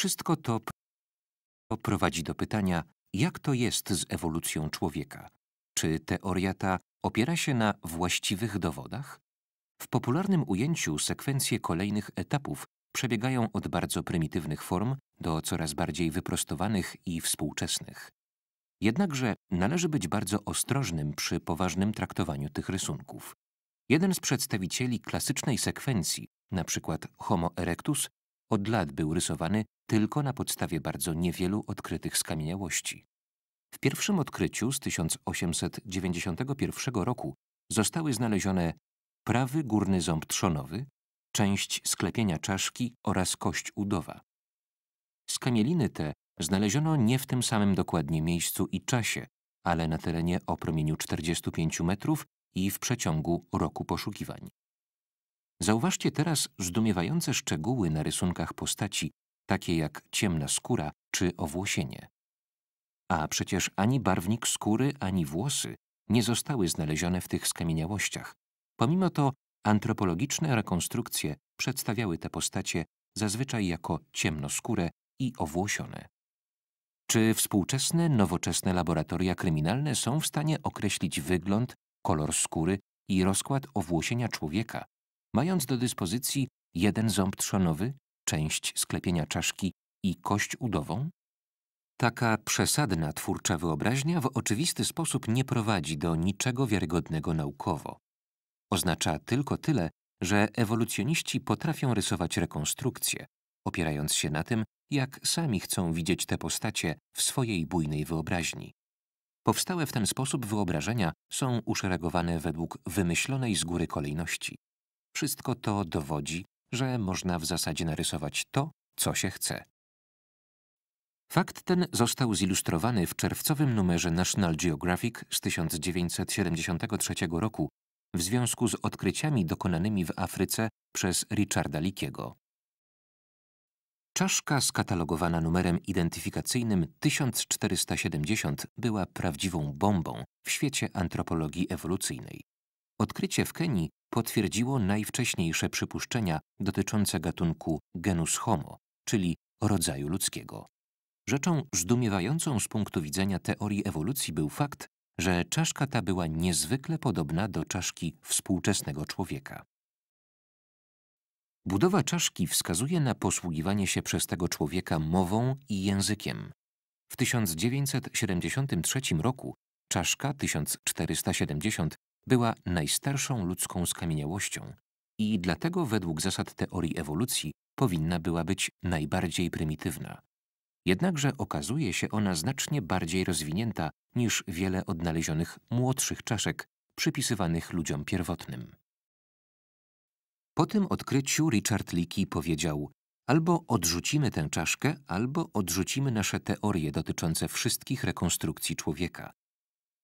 Wszystko to prowadzi do pytania, jak to jest z ewolucją człowieka? Czy teoria ta opiera się na właściwych dowodach? W popularnym ujęciu sekwencje kolejnych etapów przebiegają od bardzo prymitywnych form do coraz bardziej wyprostowanych i współczesnych. Jednakże należy być bardzo ostrożnym przy poważnym traktowaniu tych rysunków. Jeden z przedstawicieli klasycznej sekwencji, np. Homo erectus, od lat był rysowany tylko na podstawie bardzo niewielu odkrytych skamieniałości. W pierwszym odkryciu z 1891 roku zostały znalezione prawy górny ząb trzonowy, część sklepienia czaszki oraz kość udowa. Skamieliny te znaleziono nie w tym samym dokładnie miejscu i czasie, ale na terenie o promieniu 45 metrów i w przeciągu roku poszukiwań. Zauważcie teraz zdumiewające szczegóły na rysunkach postaci, takie jak ciemna skóra czy owłosienie. A przecież ani barwnik skóry, ani włosy nie zostały znalezione w tych skamieniałościach. Pomimo to antropologiczne rekonstrukcje przedstawiały te postacie zazwyczaj jako ciemnoskóre i owłosione. Czy współczesne, nowoczesne laboratoria kryminalne są w stanie określić wygląd, kolor skóry i rozkład owłosienia człowieka, Mając do dyspozycji jeden ząb trzonowy, część sklepienia czaszki i kość udową? Taka przesadna twórcza wyobraźnia w oczywisty sposób nie prowadzi do niczego wiarygodnego naukowo. Oznacza tylko tyle, że ewolucjoniści potrafią rysować rekonstrukcje, opierając się na tym, jak sami chcą widzieć te postacie w swojej bujnej wyobraźni. Powstałe w ten sposób wyobrażenia są uszeregowane według wymyślonej z góry kolejności. Wszystko to dowodzi, że można w zasadzie narysować to, co się chce. Fakt ten został zilustrowany w czerwcowym numerze National Geographic z 1973 roku w związku z odkryciami dokonanymi w Afryce przez Richarda Lickiego. Czaszka skatalogowana numerem identyfikacyjnym 1470 była prawdziwą bombą w świecie antropologii ewolucyjnej. Odkrycie w Kenii potwierdziło najwcześniejsze przypuszczenia dotyczące gatunku genus homo, czyli rodzaju ludzkiego. Rzeczą zdumiewającą z punktu widzenia teorii ewolucji był fakt, że czaszka ta była niezwykle podobna do czaszki współczesnego człowieka. Budowa czaszki wskazuje na posługiwanie się przez tego człowieka mową i językiem. W 1973 roku czaszka 1470 była najstarszą ludzką skamieniałością i dlatego według zasad teorii ewolucji powinna była być najbardziej prymitywna. Jednakże okazuje się ona znacznie bardziej rozwinięta niż wiele odnalezionych młodszych czaszek przypisywanych ludziom pierwotnym. Po tym odkryciu Richard Leakey powiedział albo odrzucimy tę czaszkę, albo odrzucimy nasze teorie dotyczące wszystkich rekonstrukcji człowieka.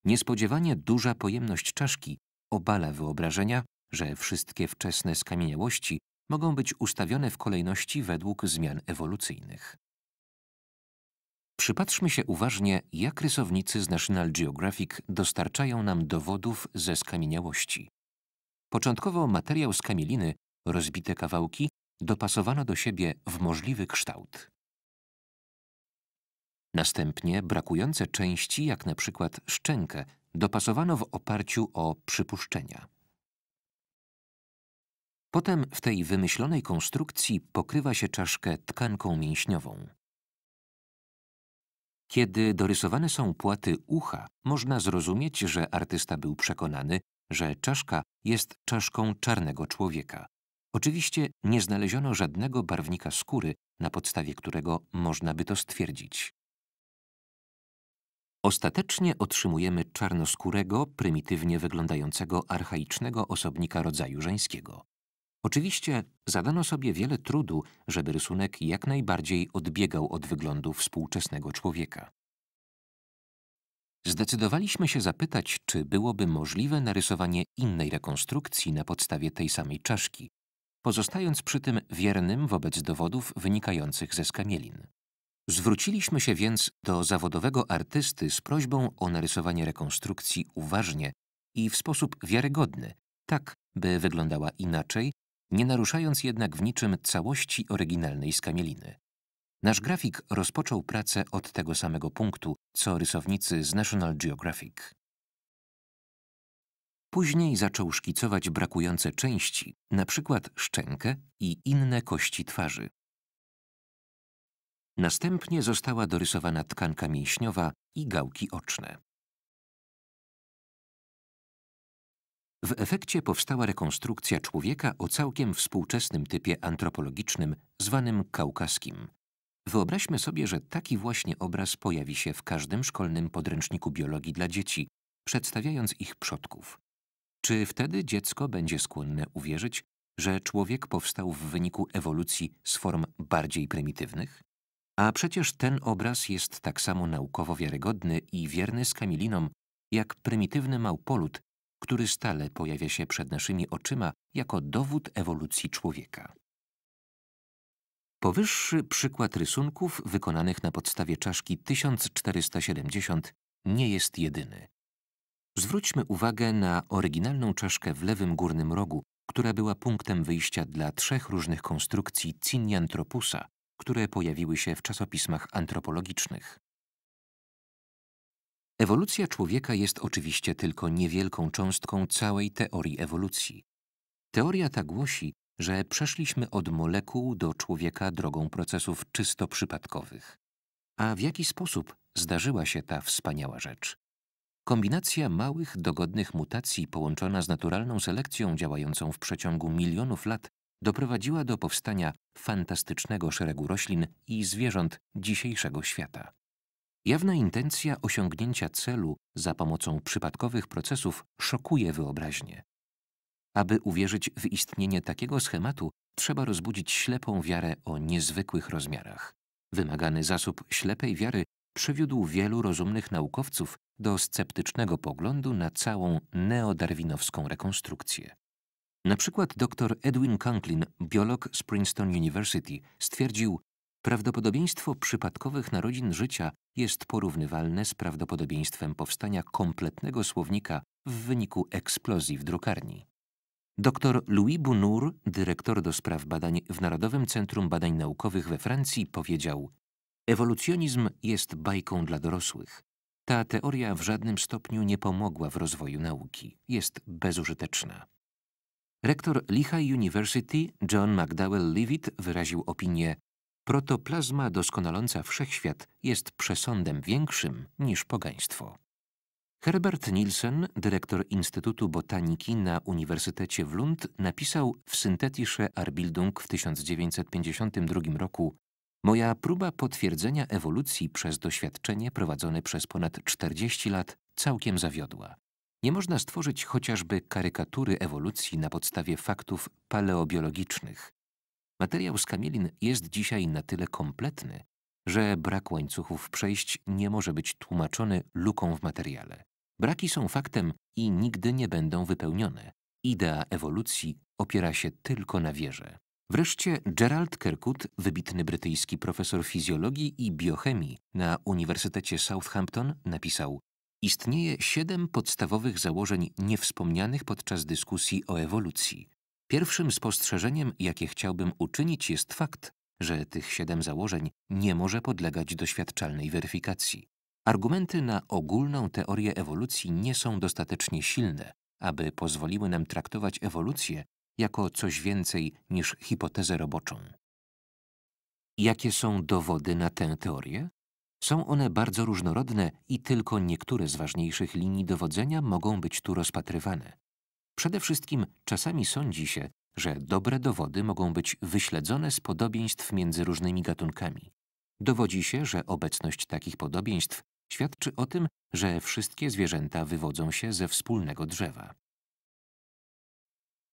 Niespodziewanie duża pojemność czaszki obala wyobrażenia, że wszystkie wczesne skamieniałości mogą być ustawione w kolejności według zmian ewolucyjnych. Przypatrzmy się uważnie, jak rysownicy z National Geographic dostarczają nam dowodów ze skamieniałości. Początkowo materiał skamieliny, rozbite kawałki, dopasowano do siebie w możliwy kształt. Następnie brakujące części, jak na przykład szczękę, dopasowano w oparciu o przypuszczenia. Potem w tej wymyślonej konstrukcji pokrywa się czaszkę tkanką mięśniową. Kiedy dorysowane są płaty ucha, można zrozumieć, że artysta był przekonany, że czaszka jest czaszką czarnego człowieka. Oczywiście nie znaleziono żadnego barwnika skóry, na podstawie którego można by to stwierdzić. Ostatecznie otrzymujemy czarnoskórego, prymitywnie wyglądającego archaicznego osobnika rodzaju żeńskiego. Oczywiście zadano sobie wiele trudu, żeby rysunek jak najbardziej odbiegał od wyglądu współczesnego człowieka. Zdecydowaliśmy się zapytać, czy byłoby możliwe narysowanie innej rekonstrukcji na podstawie tej samej czaszki, pozostając przy tym wiernym wobec dowodów wynikających ze skamielin. Zwróciliśmy się więc do zawodowego artysty z prośbą o narysowanie rekonstrukcji uważnie i w sposób wiarygodny, tak by wyglądała inaczej, nie naruszając jednak w niczym całości oryginalnej skamieliny. Nasz grafik rozpoczął pracę od tego samego punktu, co rysownicy z National Geographic. Później zaczął szkicować brakujące części, na przykład szczękę i inne kości twarzy. Następnie została dorysowana tkanka mięśniowa i gałki oczne. W efekcie powstała rekonstrukcja człowieka o całkiem współczesnym typie antropologicznym, zwanym kaukaskim. Wyobraźmy sobie, że taki właśnie obraz pojawi się w każdym szkolnym podręczniku biologii dla dzieci, przedstawiając ich przodków. Czy wtedy dziecko będzie skłonne uwierzyć, że człowiek powstał w wyniku ewolucji z form bardziej prymitywnych? A przecież ten obraz jest tak samo naukowo wiarygodny i wierny skamilinom, jak prymitywny małpolut, który stale pojawia się przed naszymi oczyma jako dowód ewolucji człowieka. Powyższy przykład rysunków wykonanych na podstawie czaszki 1470 nie jest jedyny. Zwróćmy uwagę na oryginalną czaszkę w lewym górnym rogu, która była punktem wyjścia dla trzech różnych konstrukcji Ciniantropusa, które pojawiły się w czasopismach antropologicznych. Ewolucja człowieka jest oczywiście tylko niewielką cząstką całej teorii ewolucji. Teoria ta głosi, że przeszliśmy od molekuł do człowieka drogą procesów czysto przypadkowych. A w jaki sposób zdarzyła się ta wspaniała rzecz? Kombinacja małych, dogodnych mutacji połączona z naturalną selekcją działającą w przeciągu milionów lat doprowadziła do powstania fantastycznego szeregu roślin i zwierząt dzisiejszego świata. Jawna intencja osiągnięcia celu za pomocą przypadkowych procesów szokuje wyobraźnię. Aby uwierzyć w istnienie takiego schematu, trzeba rozbudzić ślepą wiarę o niezwykłych rozmiarach. Wymagany zasób ślepej wiary przywiódł wielu rozumnych naukowców do sceptycznego poglądu na całą neodarwinowską rekonstrukcję. Na przykład dr Edwin Conklin, biolog z Princeton University, stwierdził, prawdopodobieństwo przypadkowych narodzin życia jest porównywalne z prawdopodobieństwem powstania kompletnego słownika w wyniku eksplozji w drukarni. Dr Louis Bunour, dyrektor do spraw badań w Narodowym Centrum Badań Naukowych we Francji, powiedział: Ewolucjonizm jest bajką dla dorosłych. Ta teoria w żadnym stopniu nie pomogła w rozwoju nauki, jest bezużyteczna. Rektor Lehigh University John McDowell Leavitt wyraził opinię protoplazma doskonaląca wszechświat jest przesądem większym niż pogaństwo. Herbert Nielsen, dyrektor Instytutu Botaniki na Uniwersytecie w Lund, napisał w Synthetische Arbildung w 1952 roku Moja próba potwierdzenia ewolucji przez doświadczenie prowadzone przez ponad 40 lat całkiem zawiodła nie można stworzyć chociażby karykatury ewolucji na podstawie faktów paleobiologicznych. Materiał z kamielin jest dzisiaj na tyle kompletny, że brak łańcuchów przejść nie może być tłumaczony luką w materiale. Braki są faktem i nigdy nie będą wypełnione. Idea ewolucji opiera się tylko na wierze. Wreszcie Gerald Kirkwood, wybitny brytyjski profesor fizjologii i biochemii na Uniwersytecie Southampton, napisał Istnieje siedem podstawowych założeń niewspomnianych podczas dyskusji o ewolucji. Pierwszym spostrzeżeniem, jakie chciałbym uczynić, jest fakt, że tych siedem założeń nie może podlegać doświadczalnej weryfikacji. Argumenty na ogólną teorię ewolucji nie są dostatecznie silne, aby pozwoliły nam traktować ewolucję jako coś więcej niż hipotezę roboczą. Jakie są dowody na tę teorię? Są one bardzo różnorodne i tylko niektóre z ważniejszych linii dowodzenia mogą być tu rozpatrywane. Przede wszystkim czasami sądzi się, że dobre dowody mogą być wyśledzone z podobieństw między różnymi gatunkami. Dowodzi się, że obecność takich podobieństw świadczy o tym, że wszystkie zwierzęta wywodzą się ze wspólnego drzewa.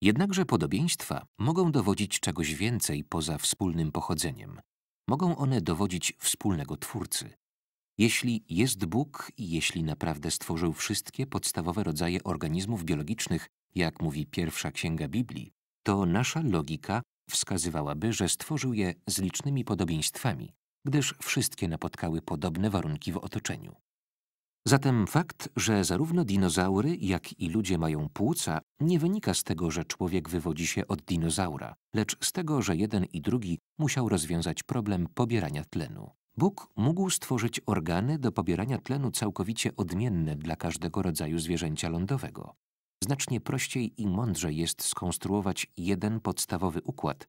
Jednakże podobieństwa mogą dowodzić czegoś więcej poza wspólnym pochodzeniem. Mogą one dowodzić wspólnego Twórcy. Jeśli jest Bóg i jeśli naprawdę stworzył wszystkie podstawowe rodzaje organizmów biologicznych, jak mówi pierwsza księga Biblii, to nasza logika wskazywałaby, że stworzył je z licznymi podobieństwami, gdyż wszystkie napotkały podobne warunki w otoczeniu. Zatem fakt, że zarówno dinozaury, jak i ludzie mają płuca, nie wynika z tego, że człowiek wywodzi się od dinozaura, lecz z tego, że jeden i drugi musiał rozwiązać problem pobierania tlenu. Bóg mógł stworzyć organy do pobierania tlenu całkowicie odmienne dla każdego rodzaju zwierzęcia lądowego. Znacznie prościej i mądrzej jest skonstruować jeden podstawowy układ,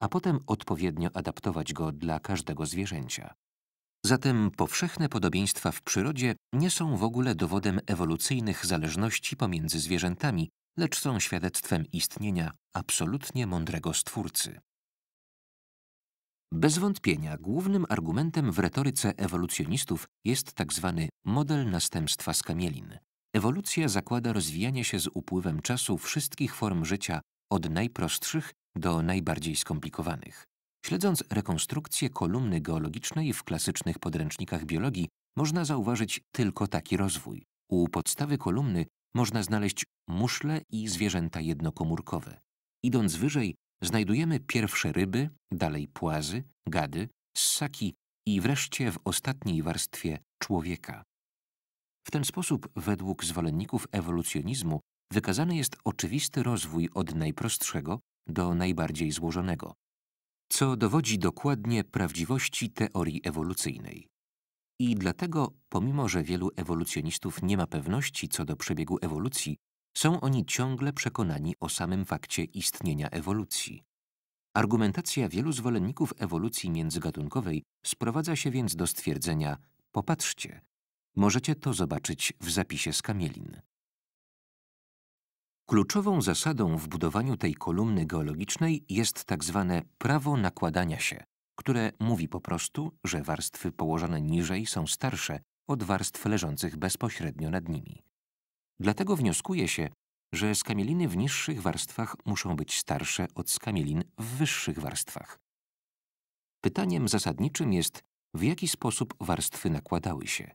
a potem odpowiednio adaptować go dla każdego zwierzęcia. Zatem powszechne podobieństwa w przyrodzie nie są w ogóle dowodem ewolucyjnych zależności pomiędzy zwierzętami, lecz są świadectwem istnienia absolutnie mądrego Stwórcy. Bez wątpienia głównym argumentem w retoryce ewolucjonistów jest tzw. Tak model następstwa skamielin. Ewolucja zakłada rozwijanie się z upływem czasu wszystkich form życia, od najprostszych do najbardziej skomplikowanych. Śledząc rekonstrukcję kolumny geologicznej w klasycznych podręcznikach biologii, można zauważyć tylko taki rozwój. U podstawy kolumny można znaleźć muszle i zwierzęta jednokomórkowe. Idąc wyżej, znajdujemy pierwsze ryby, dalej płazy, gady, ssaki i wreszcie w ostatniej warstwie człowieka. W ten sposób, według zwolenników ewolucjonizmu, wykazany jest oczywisty rozwój od najprostszego do najbardziej złożonego co dowodzi dokładnie prawdziwości teorii ewolucyjnej. I dlatego, pomimo że wielu ewolucjonistów nie ma pewności co do przebiegu ewolucji, są oni ciągle przekonani o samym fakcie istnienia ewolucji. Argumentacja wielu zwolenników ewolucji międzygatunkowej sprowadza się więc do stwierdzenia: popatrzcie, możecie to zobaczyć w zapisie z kamielin. Kluczową zasadą w budowaniu tej kolumny geologicznej jest tak zwane prawo nakładania się, które mówi po prostu, że warstwy położone niżej są starsze od warstw leżących bezpośrednio nad nimi. Dlatego wnioskuje się, że skamieliny w niższych warstwach muszą być starsze od skamielin w wyższych warstwach. Pytaniem zasadniczym jest, w jaki sposób warstwy nakładały się.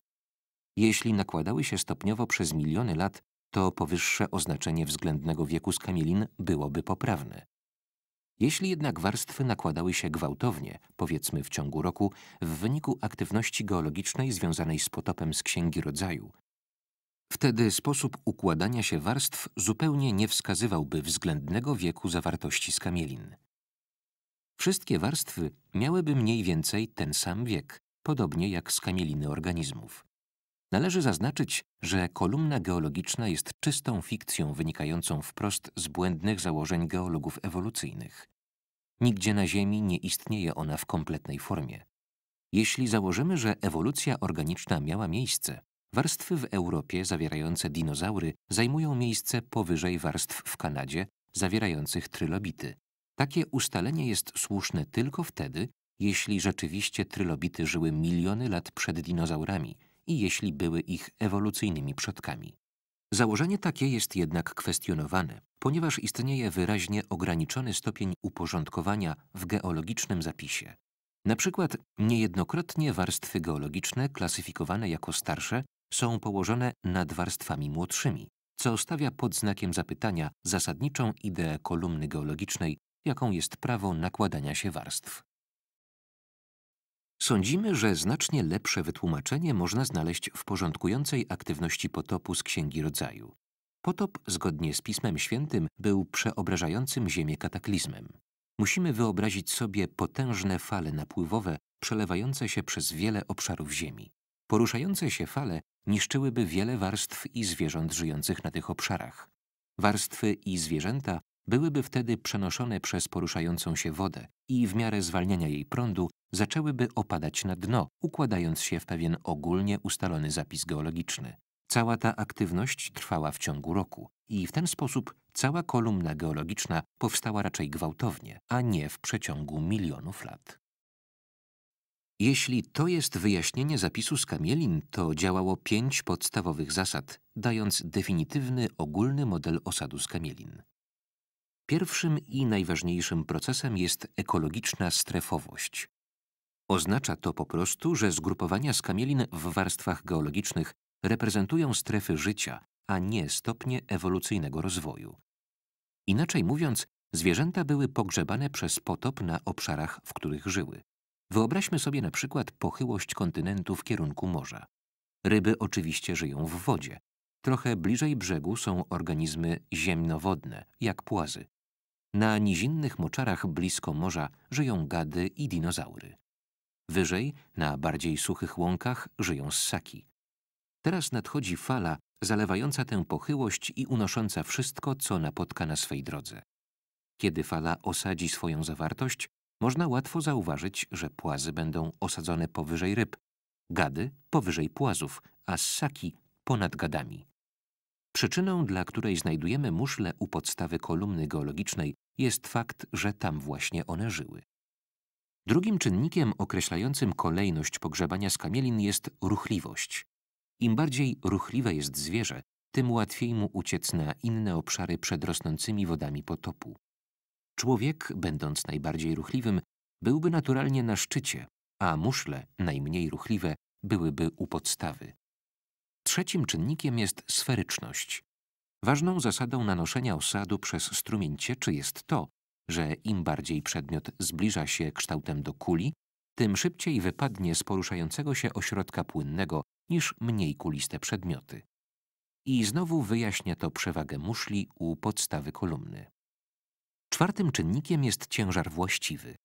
Jeśli nakładały się stopniowo przez miliony lat, to powyższe oznaczenie względnego wieku skamielin byłoby poprawne. Jeśli jednak warstwy nakładały się gwałtownie, powiedzmy w ciągu roku, w wyniku aktywności geologicznej związanej z potopem z Księgi Rodzaju, wtedy sposób układania się warstw zupełnie nie wskazywałby względnego wieku zawartości skamielin. Wszystkie warstwy miałyby mniej więcej ten sam wiek, podobnie jak skamieliny organizmów. Należy zaznaczyć, że kolumna geologiczna jest czystą fikcją wynikającą wprost z błędnych założeń geologów ewolucyjnych. Nigdzie na Ziemi nie istnieje ona w kompletnej formie. Jeśli założymy, że ewolucja organiczna miała miejsce, warstwy w Europie zawierające dinozaury zajmują miejsce powyżej warstw w Kanadzie zawierających trylobity. Takie ustalenie jest słuszne tylko wtedy, jeśli rzeczywiście trylobity żyły miliony lat przed dinozaurami – i jeśli były ich ewolucyjnymi przodkami. Założenie takie jest jednak kwestionowane, ponieważ istnieje wyraźnie ograniczony stopień uporządkowania w geologicznym zapisie. Na przykład niejednokrotnie warstwy geologiczne klasyfikowane jako starsze są położone nad warstwami młodszymi, co stawia pod znakiem zapytania zasadniczą ideę kolumny geologicznej, jaką jest prawo nakładania się warstw. Sądzimy, że znacznie lepsze wytłumaczenie można znaleźć w porządkującej aktywności potopu z Księgi Rodzaju. Potop, zgodnie z Pismem Świętym, był przeobrażającym Ziemię kataklizmem. Musimy wyobrazić sobie potężne fale napływowe przelewające się przez wiele obszarów Ziemi. Poruszające się fale niszczyłyby wiele warstw i zwierząt żyjących na tych obszarach. Warstwy i zwierzęta byłyby wtedy przenoszone przez poruszającą się wodę i w miarę zwalniania jej prądu zaczęłyby opadać na dno, układając się w pewien ogólnie ustalony zapis geologiczny. Cała ta aktywność trwała w ciągu roku i w ten sposób cała kolumna geologiczna powstała raczej gwałtownie, a nie w przeciągu milionów lat. Jeśli to jest wyjaśnienie zapisu z Kamielin, to działało pięć podstawowych zasad, dając definitywny ogólny model osadu z Kamielin. Pierwszym i najważniejszym procesem jest ekologiczna strefowość. Oznacza to po prostu, że zgrupowania skamielin w warstwach geologicznych reprezentują strefy życia, a nie stopnie ewolucyjnego rozwoju. Inaczej mówiąc, zwierzęta były pogrzebane przez potop na obszarach, w których żyły. Wyobraźmy sobie na przykład pochyłość kontynentu w kierunku morza. Ryby oczywiście żyją w wodzie. Trochę bliżej brzegu są organizmy ziemnowodne, jak płazy. Na nizinnych moczarach blisko morza żyją gady i dinozaury. Wyżej, na bardziej suchych łąkach, żyją ssaki. Teraz nadchodzi fala, zalewająca tę pochyłość i unosząca wszystko, co napotka na swej drodze. Kiedy fala osadzi swoją zawartość, można łatwo zauważyć, że płazy będą osadzone powyżej ryb, gady powyżej płazów, a ssaki ponad gadami. Przyczyną, dla której znajdujemy muszle u podstawy kolumny geologicznej, jest fakt, że tam właśnie one żyły. Drugim czynnikiem określającym kolejność pogrzebania skamielin jest ruchliwość. Im bardziej ruchliwe jest zwierzę, tym łatwiej mu uciec na inne obszary przed rosnącymi wodami potopu. Człowiek, będąc najbardziej ruchliwym, byłby naturalnie na szczycie, a muszle, najmniej ruchliwe, byłyby u podstawy. Trzecim czynnikiem jest sferyczność. Ważną zasadą nanoszenia osadu przez strumień cieczy jest to, że im bardziej przedmiot zbliża się kształtem do kuli, tym szybciej wypadnie z poruszającego się ośrodka płynnego niż mniej kuliste przedmioty. I znowu wyjaśnia to przewagę muszli u podstawy kolumny. Czwartym czynnikiem jest ciężar właściwy.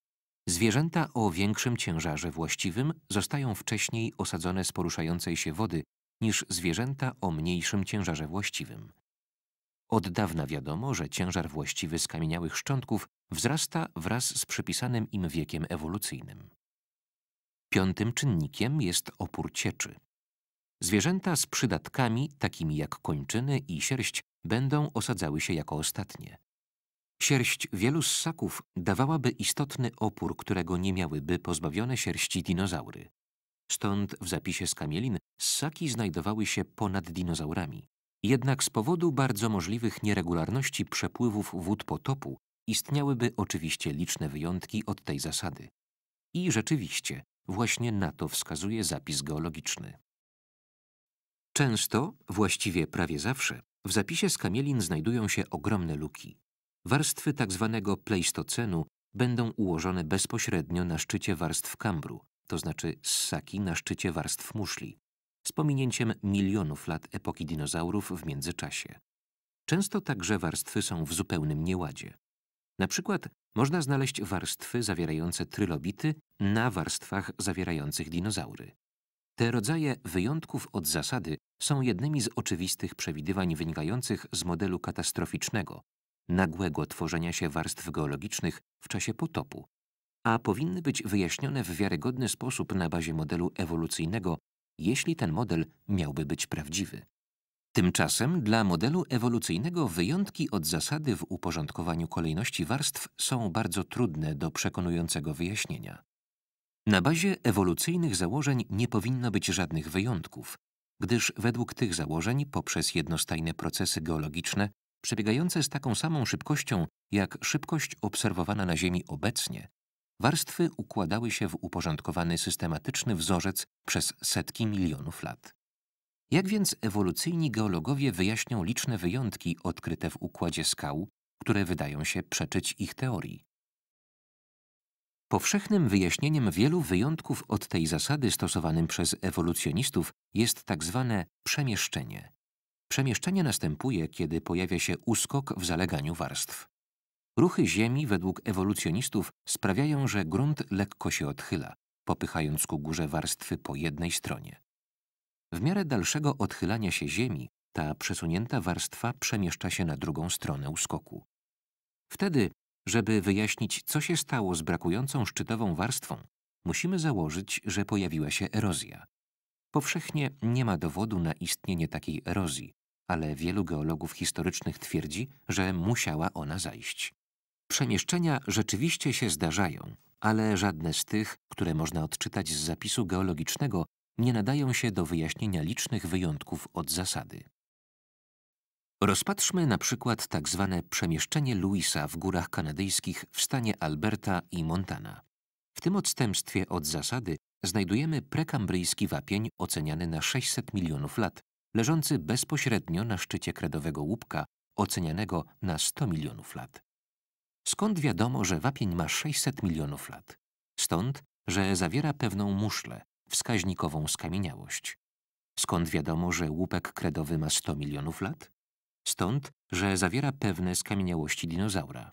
Zwierzęta o większym ciężarze właściwym zostają wcześniej osadzone z poruszającej się wody niż zwierzęta o mniejszym ciężarze właściwym. Od dawna wiadomo, że ciężar właściwy skamieniałych szczątków wzrasta wraz z przypisanym im wiekiem ewolucyjnym. Piątym czynnikiem jest opór cieczy. Zwierzęta z przydatkami, takimi jak kończyny i sierść, będą osadzały się jako ostatnie. Sierść wielu ssaków dawałaby istotny opór, którego nie miałyby pozbawione sierści dinozaury. Stąd w zapisie skamielin ssaki znajdowały się ponad dinozaurami. Jednak z powodu bardzo możliwych nieregularności przepływów wód potopu istniałyby oczywiście liczne wyjątki od tej zasady. I rzeczywiście, właśnie na to wskazuje zapis geologiczny. Często, właściwie prawie zawsze, w zapisie skamielin znajdują się ogromne luki. Warstwy tzw. Tak pleistocenu będą ułożone bezpośrednio na szczycie warstw kambru, to znaczy ssaki na szczycie warstw muszli, z pominięciem milionów lat epoki dinozaurów w międzyczasie. Często także warstwy są w zupełnym nieładzie. Na przykład można znaleźć warstwy zawierające trylobity na warstwach zawierających dinozaury. Te rodzaje wyjątków od zasady są jednymi z oczywistych przewidywań wynikających z modelu katastroficznego, nagłego tworzenia się warstw geologicznych w czasie potopu, a powinny być wyjaśnione w wiarygodny sposób na bazie modelu ewolucyjnego, jeśli ten model miałby być prawdziwy. Tymczasem dla modelu ewolucyjnego wyjątki od zasady w uporządkowaniu kolejności warstw są bardzo trudne do przekonującego wyjaśnienia. Na bazie ewolucyjnych założeń nie powinno być żadnych wyjątków, gdyż według tych założeń poprzez jednostajne procesy geologiczne przebiegające z taką samą szybkością jak szybkość obserwowana na Ziemi obecnie, Warstwy układały się w uporządkowany systematyczny wzorzec przez setki milionów lat. Jak więc ewolucyjni geologowie wyjaśnią liczne wyjątki odkryte w układzie skał, które wydają się przeczyć ich teorii? Powszechnym wyjaśnieniem wielu wyjątków od tej zasady stosowanym przez ewolucjonistów jest tak zwane przemieszczenie. Przemieszczenie następuje, kiedy pojawia się uskok w zaleganiu warstw. Ruchy Ziemi według ewolucjonistów sprawiają, że grunt lekko się odchyla, popychając ku górze warstwy po jednej stronie. W miarę dalszego odchylania się Ziemi ta przesunięta warstwa przemieszcza się na drugą stronę uskoku. Wtedy, żeby wyjaśnić, co się stało z brakującą szczytową warstwą, musimy założyć, że pojawiła się erozja. Powszechnie nie ma dowodu na istnienie takiej erozji, ale wielu geologów historycznych twierdzi, że musiała ona zajść. Przemieszczenia rzeczywiście się zdarzają, ale żadne z tych, które można odczytać z zapisu geologicznego, nie nadają się do wyjaśnienia licznych wyjątków od zasady. Rozpatrzmy na przykład tak zwane przemieszczenie Louisa w górach kanadyjskich w stanie Alberta i Montana. W tym odstępstwie od zasady znajdujemy prekambryjski wapień oceniany na 600 milionów lat, leżący bezpośrednio na szczycie kredowego łupka, ocenianego na 100 milionów lat. Skąd wiadomo, że wapień ma 600 milionów lat? Stąd, że zawiera pewną muszlę, wskaźnikową skamieniałość. Skąd wiadomo, że łupek kredowy ma 100 milionów lat? Stąd, że zawiera pewne skamieniałości dinozaura.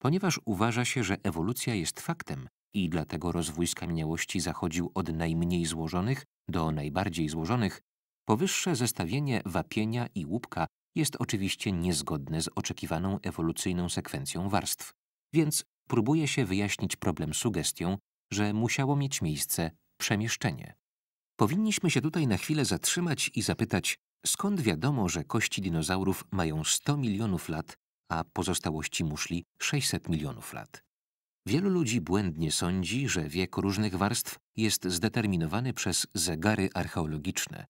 Ponieważ uważa się, że ewolucja jest faktem i dlatego rozwój skamieniałości zachodził od najmniej złożonych do najbardziej złożonych, powyższe zestawienie wapienia i łupka jest oczywiście niezgodne z oczekiwaną ewolucyjną sekwencją warstw, więc próbuje się wyjaśnić problem sugestią, że musiało mieć miejsce przemieszczenie. Powinniśmy się tutaj na chwilę zatrzymać i zapytać, skąd wiadomo, że kości dinozaurów mają 100 milionów lat, a pozostałości muszli 600 milionów lat. Wielu ludzi błędnie sądzi, że wiek różnych warstw jest zdeterminowany przez zegary archeologiczne.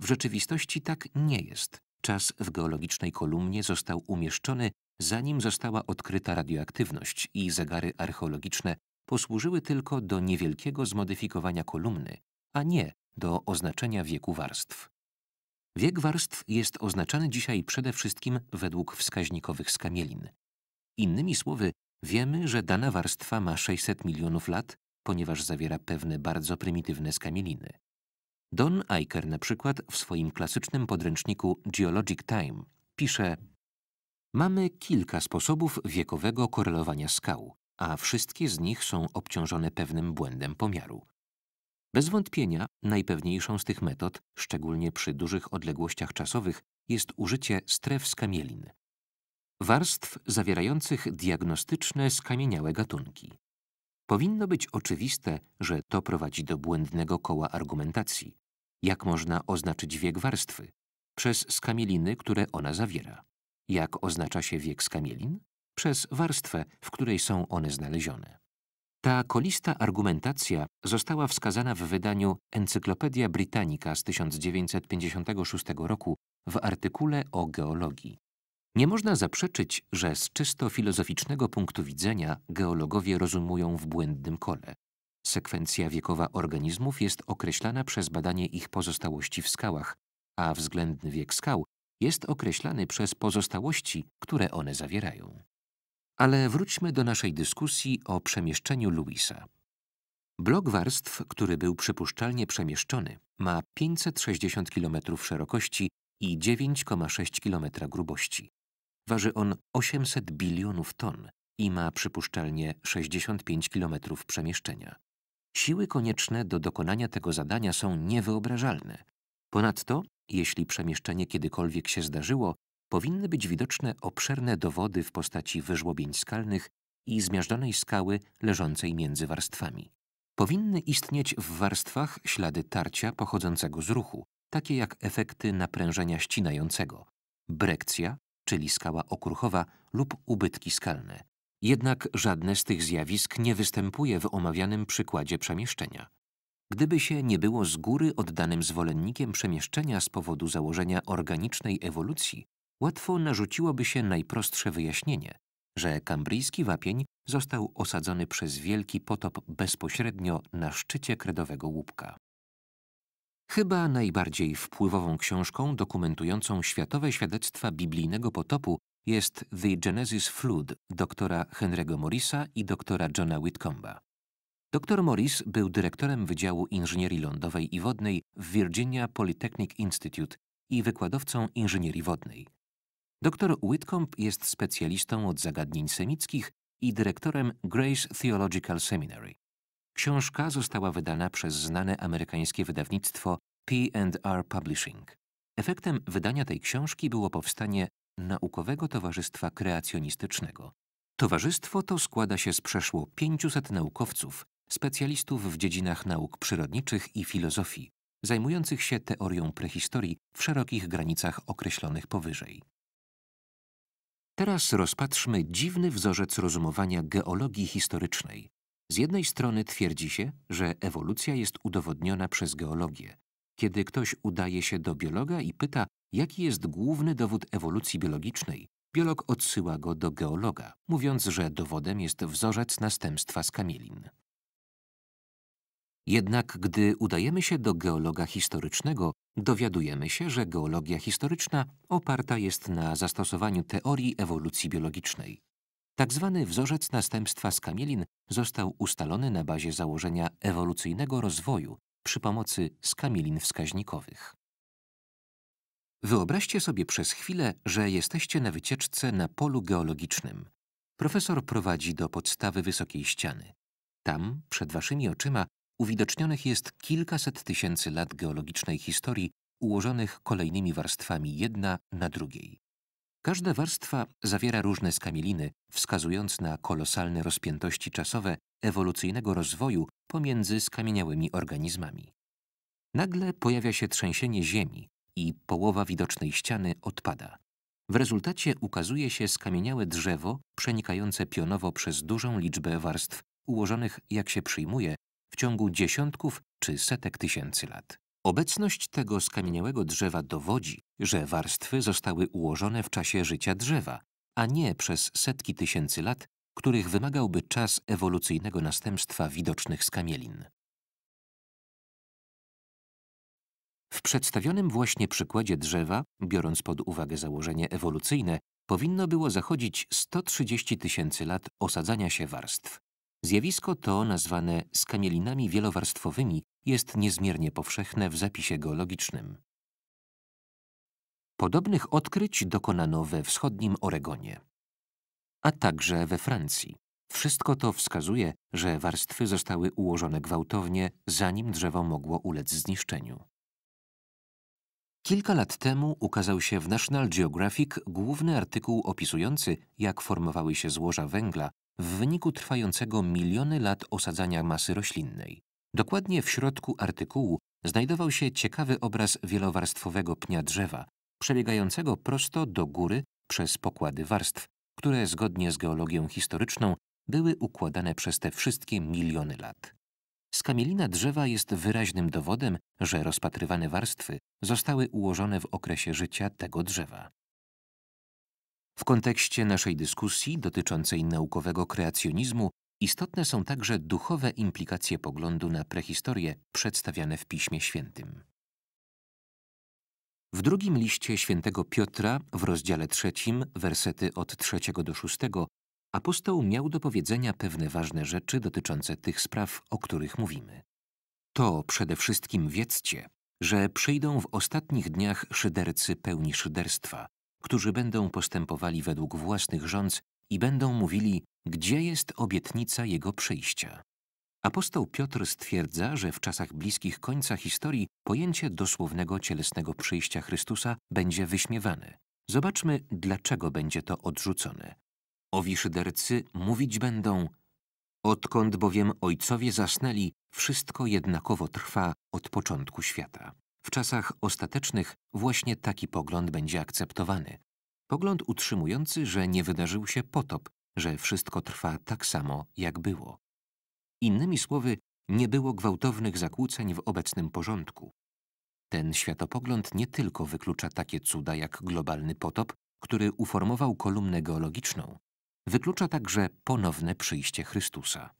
W rzeczywistości tak nie jest. Czas w geologicznej kolumnie został umieszczony, zanim została odkryta radioaktywność i zegary archeologiczne posłużyły tylko do niewielkiego zmodyfikowania kolumny, a nie do oznaczenia wieku warstw. Wiek warstw jest oznaczany dzisiaj przede wszystkim według wskaźnikowych skamielin. Innymi słowy, wiemy, że dana warstwa ma 600 milionów lat, ponieważ zawiera pewne bardzo prymitywne skamieliny. Don Eicher na przykład w swoim klasycznym podręczniku Geologic Time pisze Mamy kilka sposobów wiekowego korelowania skał, a wszystkie z nich są obciążone pewnym błędem pomiaru. Bez wątpienia najpewniejszą z tych metod, szczególnie przy dużych odległościach czasowych, jest użycie stref skamielin. Warstw zawierających diagnostyczne skamieniałe gatunki. Powinno być oczywiste, że to prowadzi do błędnego koła argumentacji. Jak można oznaczyć wiek warstwy? Przez skamieliny, które ona zawiera. Jak oznacza się wiek skamielin? Przez warstwę, w której są one znalezione. Ta kolista argumentacja została wskazana w wydaniu Encyklopedia Britannica z 1956 roku w artykule o geologii. Nie można zaprzeczyć, że z czysto filozoficznego punktu widzenia geologowie rozumują w błędnym kole. Sekwencja wiekowa organizmów jest określana przez badanie ich pozostałości w skałach, a względny wiek skał jest określany przez pozostałości, które one zawierają. Ale wróćmy do naszej dyskusji o przemieszczeniu Luisa. Blok warstw, który był przypuszczalnie przemieszczony, ma 560 km szerokości i 9,6 km grubości. Waży on 800 bilionów ton i ma przypuszczalnie 65 km przemieszczenia. Siły konieczne do dokonania tego zadania są niewyobrażalne. Ponadto, jeśli przemieszczenie kiedykolwiek się zdarzyło, powinny być widoczne obszerne dowody w postaci wyżłobień skalnych i zmiażdżonej skały leżącej między warstwami. Powinny istnieć w warstwach ślady tarcia pochodzącego z ruchu, takie jak efekty naprężenia ścinającego, brekcja, czyli skała okruchowa lub ubytki skalne. Jednak żadne z tych zjawisk nie występuje w omawianym przykładzie przemieszczenia. Gdyby się nie było z góry oddanym zwolennikiem przemieszczenia z powodu założenia organicznej ewolucji, łatwo narzuciłoby się najprostsze wyjaśnienie, że kambryjski wapień został osadzony przez wielki potop bezpośrednio na szczycie kredowego łupka. Chyba najbardziej wpływową książką dokumentującą światowe świadectwa biblijnego potopu jest The Genesis Flood doktora Henry'ego Morrisa i doktora Johna Whitcomba. Dr Morris był dyrektorem Wydziału Inżynierii Lądowej i Wodnej w Virginia Polytechnic Institute i wykładowcą inżynierii wodnej. Dr Whitcomb jest specjalistą od zagadnień semickich i dyrektorem Grace Theological Seminary. Książka została wydana przez znane amerykańskie wydawnictwo P&R Publishing. Efektem wydania tej książki było powstanie Naukowego Towarzystwa Kreacjonistycznego. Towarzystwo to składa się z przeszło 500 naukowców, specjalistów w dziedzinach nauk przyrodniczych i filozofii, zajmujących się teorią prehistorii w szerokich granicach określonych powyżej. Teraz rozpatrzmy dziwny wzorzec rozumowania geologii historycznej. Z jednej strony twierdzi się, że ewolucja jest udowodniona przez geologię. Kiedy ktoś udaje się do biologa i pyta, jaki jest główny dowód ewolucji biologicznej, biolog odsyła go do geologa, mówiąc, że dowodem jest wzorzec następstwa z kamielin. Jednak gdy udajemy się do geologa historycznego, dowiadujemy się, że geologia historyczna oparta jest na zastosowaniu teorii ewolucji biologicznej. Tak zwany wzorzec następstwa z kamielin został ustalony na bazie założenia ewolucyjnego rozwoju przy pomocy skamielin wskaźnikowych. Wyobraźcie sobie przez chwilę, że jesteście na wycieczce na polu geologicznym. Profesor prowadzi do podstawy wysokiej ściany. Tam, przed waszymi oczyma, uwidocznionych jest kilkaset tysięcy lat geologicznej historii ułożonych kolejnymi warstwami jedna na drugiej. Każda warstwa zawiera różne skamieliny, wskazując na kolosalne rozpiętości czasowe ewolucyjnego rozwoju pomiędzy skamieniałymi organizmami. Nagle pojawia się trzęsienie Ziemi, i połowa widocznej ściany odpada. W rezultacie ukazuje się skamieniałe drzewo przenikające pionowo przez dużą liczbę warstw, ułożonych, jak się przyjmuje, w ciągu dziesiątków czy setek tysięcy lat. Obecność tego skamieniałego drzewa dowodzi, że warstwy zostały ułożone w czasie życia drzewa, a nie przez setki tysięcy lat, których wymagałby czas ewolucyjnego następstwa widocznych skamielin. W przedstawionym właśnie przykładzie drzewa, biorąc pod uwagę założenie ewolucyjne, powinno było zachodzić 130 tysięcy lat osadzania się warstw. Zjawisko to, nazwane skamielinami wielowarstwowymi, jest niezmiernie powszechne w zapisie geologicznym. Podobnych odkryć dokonano we wschodnim Oregonie, a także we Francji. Wszystko to wskazuje, że warstwy zostały ułożone gwałtownie, zanim drzewo mogło ulec zniszczeniu. Kilka lat temu ukazał się w National Geographic główny artykuł opisujący, jak formowały się złoża węgla w wyniku trwającego miliony lat osadzania masy roślinnej. Dokładnie w środku artykułu znajdował się ciekawy obraz wielowarstwowego pnia drzewa, przebiegającego prosto do góry przez pokłady warstw, które zgodnie z geologią historyczną były układane przez te wszystkie miliony lat. Skamielina drzewa jest wyraźnym dowodem, że rozpatrywane warstwy zostały ułożone w okresie życia tego drzewa. W kontekście naszej dyskusji dotyczącej naukowego kreacjonizmu istotne są także duchowe implikacje poglądu na prehistorię przedstawiane w Piśmie Świętym. W drugim liście świętego Piotra w rozdziale trzecim, wersety od trzeciego do szóstego apostoł miał do powiedzenia pewne ważne rzeczy dotyczące tych spraw, o których mówimy. To przede wszystkim wiedzcie, że przyjdą w ostatnich dniach szydercy pełni szyderstwa, którzy będą postępowali według własnych rząd i będą mówili, gdzie jest obietnica jego przyjścia. Apostoł Piotr stwierdza, że w czasach bliskich końca historii pojęcie dosłownego cielesnego przyjścia Chrystusa będzie wyśmiewane. Zobaczmy, dlaczego będzie to odrzucone. Owi szydercy mówić będą, odkąd bowiem ojcowie zasnęli, wszystko jednakowo trwa od początku świata. W czasach ostatecznych właśnie taki pogląd będzie akceptowany. Pogląd utrzymujący, że nie wydarzył się potop, że wszystko trwa tak samo, jak było. Innymi słowy, nie było gwałtownych zakłóceń w obecnym porządku. Ten światopogląd nie tylko wyklucza takie cuda jak globalny potop, który uformował kolumnę geologiczną, Wyklucza także ponowne przyjście Chrystusa.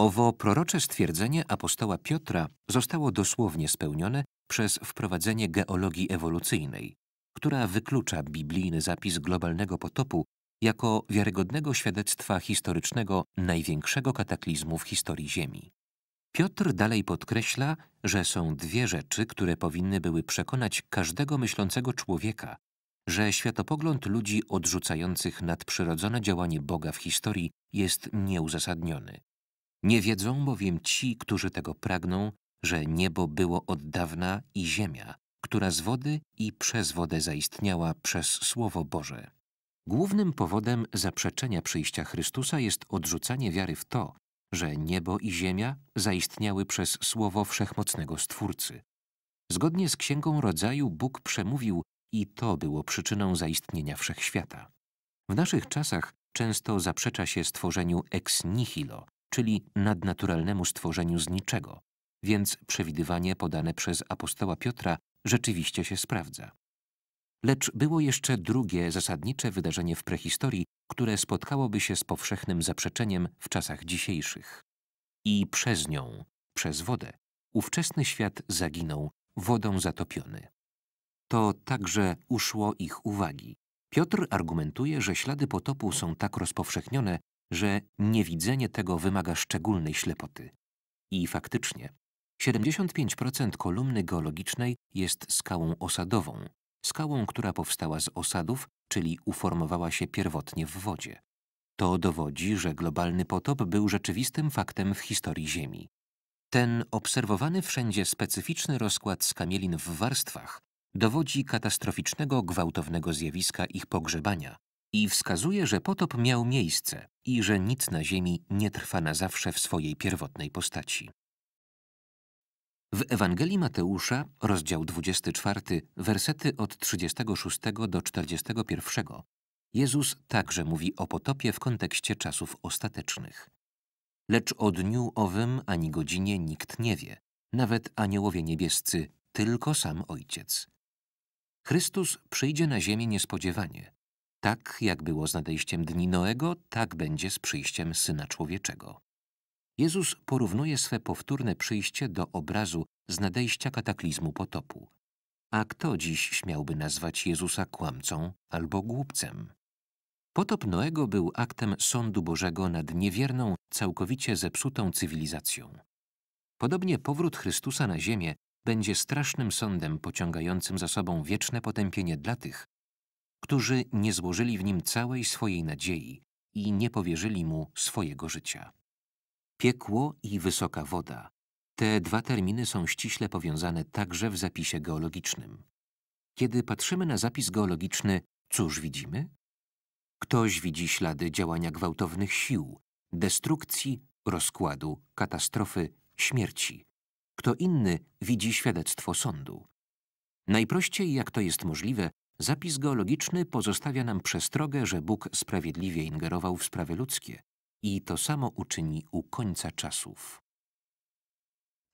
Owo prorocze stwierdzenie apostoła Piotra zostało dosłownie spełnione przez wprowadzenie geologii ewolucyjnej, która wyklucza biblijny zapis globalnego potopu jako wiarygodnego świadectwa historycznego największego kataklizmu w historii Ziemi. Piotr dalej podkreśla, że są dwie rzeczy, które powinny były przekonać każdego myślącego człowieka, że światopogląd ludzi odrzucających nadprzyrodzone działanie Boga w historii jest nieuzasadniony. Nie wiedzą bowiem ci, którzy tego pragną, że niebo było od dawna i ziemia, która z wody i przez wodę zaistniała przez Słowo Boże. Głównym powodem zaprzeczenia przyjścia Chrystusa jest odrzucanie wiary w to, że niebo i ziemia zaistniały przez Słowo Wszechmocnego Stwórcy. Zgodnie z Księgą Rodzaju Bóg przemówił i to było przyczyną zaistnienia wszechświata. W naszych czasach często zaprzecza się stworzeniu ex nihilo, czyli nadnaturalnemu stworzeniu z niczego, więc przewidywanie podane przez apostoła Piotra rzeczywiście się sprawdza. Lecz było jeszcze drugie zasadnicze wydarzenie w prehistorii, które spotkałoby się z powszechnym zaprzeczeniem w czasach dzisiejszych. I przez nią, przez wodę, ówczesny świat zaginął, wodą zatopiony to także uszło ich uwagi. Piotr argumentuje, że ślady potopu są tak rozpowszechnione, że niewidzenie tego wymaga szczególnej ślepoty. I faktycznie, 75% kolumny geologicznej jest skałą osadową, skałą, która powstała z osadów, czyli uformowała się pierwotnie w wodzie. To dowodzi, że globalny potop był rzeczywistym faktem w historii Ziemi. Ten obserwowany wszędzie specyficzny rozkład skamielin w warstwach dowodzi katastroficznego, gwałtownego zjawiska ich pogrzebania i wskazuje, że potop miał miejsce i że nic na Ziemi nie trwa na zawsze w swojej pierwotnej postaci. W Ewangelii Mateusza, rozdział 24, wersety od 36 do 41, Jezus także mówi o potopie w kontekście czasów ostatecznych. Lecz o dniu owym ani godzinie nikt nie wie, nawet aniołowie niebiescy, tylko sam Ojciec. Chrystus przyjdzie na ziemię niespodziewanie. Tak jak było z nadejściem dni Noego, tak będzie z przyjściem Syna Człowieczego. Jezus porównuje swe powtórne przyjście do obrazu z nadejścia kataklizmu potopu. A kto dziś śmiałby nazwać Jezusa kłamcą albo głupcem? Potop Noego był aktem sądu Bożego nad niewierną, całkowicie zepsutą cywilizacją. Podobnie powrót Chrystusa na ziemię będzie strasznym sądem pociągającym za sobą wieczne potępienie dla tych, którzy nie złożyli w nim całej swojej nadziei i nie powierzyli mu swojego życia. Piekło i wysoka woda. Te dwa terminy są ściśle powiązane także w zapisie geologicznym. Kiedy patrzymy na zapis geologiczny, cóż widzimy? Ktoś widzi ślady działania gwałtownych sił, destrukcji, rozkładu, katastrofy, śmierci. Kto inny widzi świadectwo sądu. Najprościej, jak to jest możliwe, zapis geologiczny pozostawia nam przestrogę, że Bóg sprawiedliwie ingerował w sprawy ludzkie i to samo uczyni u końca czasów.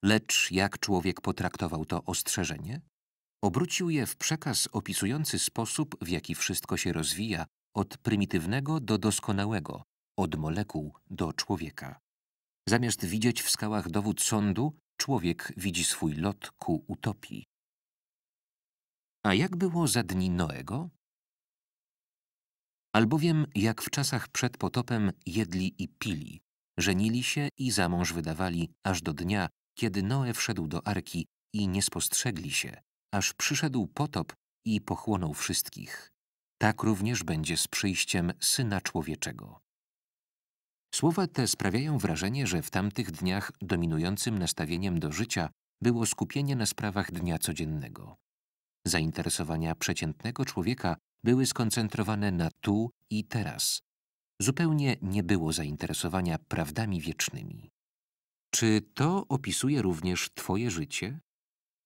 Lecz jak człowiek potraktował to ostrzeżenie? Obrócił je w przekaz opisujący sposób, w jaki wszystko się rozwija, od prymitywnego do doskonałego, od molekuł do człowieka. Zamiast widzieć w skałach dowód sądu, człowiek widzi swój lot ku utopii. A jak było za dni Noego? Albowiem jak w czasach przed potopem jedli i pili, żenili się i za mąż wydawali aż do dnia, kiedy Noe wszedł do arki i nie spostrzegli się, aż przyszedł potop i pochłonął wszystkich. Tak również będzie z przyjściem Syna Człowieczego. Słowa te sprawiają wrażenie, że w tamtych dniach dominującym nastawieniem do życia było skupienie na sprawach dnia codziennego. Zainteresowania przeciętnego człowieka były skoncentrowane na tu i teraz. Zupełnie nie było zainteresowania prawdami wiecznymi. Czy to opisuje również Twoje życie?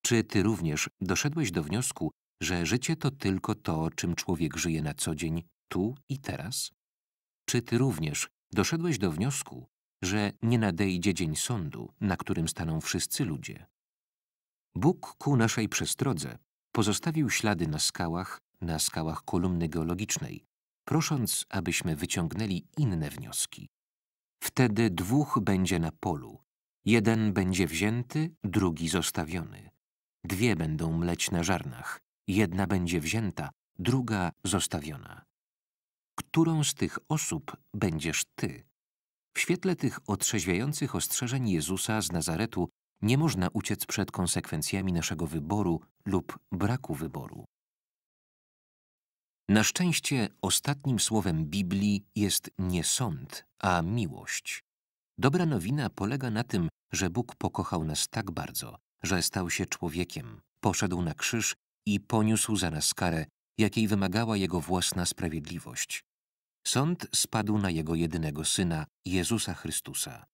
Czy Ty również doszedłeś do wniosku, że życie to tylko to, czym człowiek żyje na co dzień, tu i teraz? Czy Ty również doszedłeś do wniosku, że nie nadejdzie dzień sądu, na którym staną wszyscy ludzie. Bóg ku naszej przestrodze pozostawił ślady na skałach, na skałach kolumny geologicznej, prosząc, abyśmy wyciągnęli inne wnioski. Wtedy dwóch będzie na polu, jeden będzie wzięty, drugi zostawiony. Dwie będą mleć na żarnach, jedna będzie wzięta, druga zostawiona którą z tych osób będziesz ty. W świetle tych otrzeźwiających ostrzeżeń Jezusa z Nazaretu nie można uciec przed konsekwencjami naszego wyboru lub braku wyboru. Na szczęście ostatnim słowem Biblii jest nie sąd, a miłość. Dobra nowina polega na tym, że Bóg pokochał nas tak bardzo, że stał się człowiekiem, poszedł na krzyż i poniósł za nas karę, jakiej wymagała jego własna sprawiedliwość. Sąd spadł na jego jedynego syna, Jezusa Chrystusa.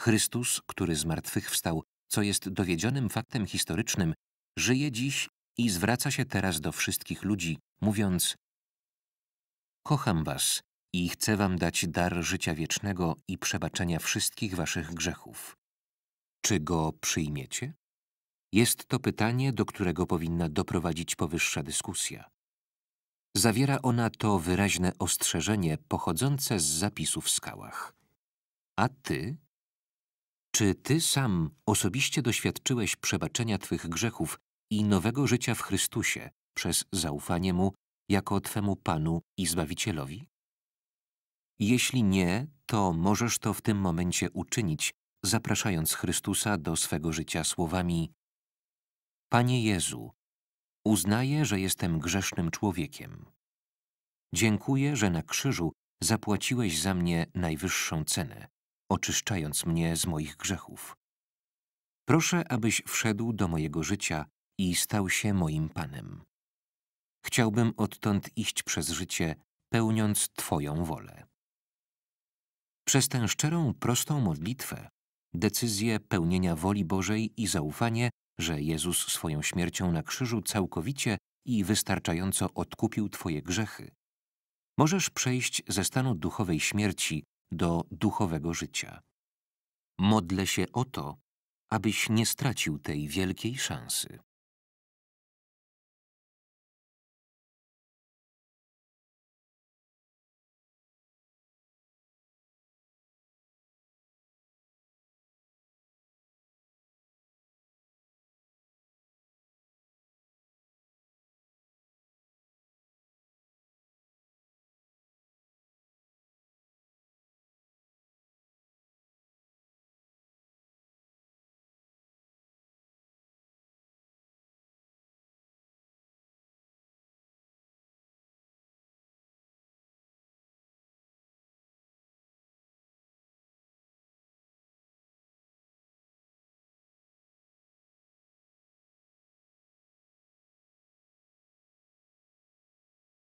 Chrystus, który z martwych wstał, co jest dowiedzionym faktem historycznym, żyje dziś i zwraca się teraz do wszystkich ludzi, mówiąc: Kocham was i chcę wam dać dar życia wiecznego i przebaczenia wszystkich waszych grzechów. Czy go przyjmiecie? Jest to pytanie, do którego powinna doprowadzić powyższa dyskusja. Zawiera ona to wyraźne ostrzeżenie pochodzące z zapisów w skałach. A ty? Czy ty sam osobiście doświadczyłeś przebaczenia twych grzechów i nowego życia w Chrystusie przez zaufanie Mu jako Twemu Panu i Zbawicielowi? Jeśli nie, to możesz to w tym momencie uczynić, zapraszając Chrystusa do swego życia słowami: Panie Jezu, Uznaję, że jestem grzesznym człowiekiem. Dziękuję, że na krzyżu zapłaciłeś za mnie najwyższą cenę, oczyszczając mnie z moich grzechów. Proszę, abyś wszedł do mojego życia i stał się moim Panem. Chciałbym odtąd iść przez życie, pełniąc Twoją wolę. Przez tę szczerą, prostą modlitwę, decyzję pełnienia woli Bożej i zaufanie że Jezus swoją śmiercią na krzyżu całkowicie i wystarczająco odkupił Twoje grzechy. Możesz przejść ze stanu duchowej śmierci do duchowego życia. Modlę się o to, abyś nie stracił tej wielkiej szansy.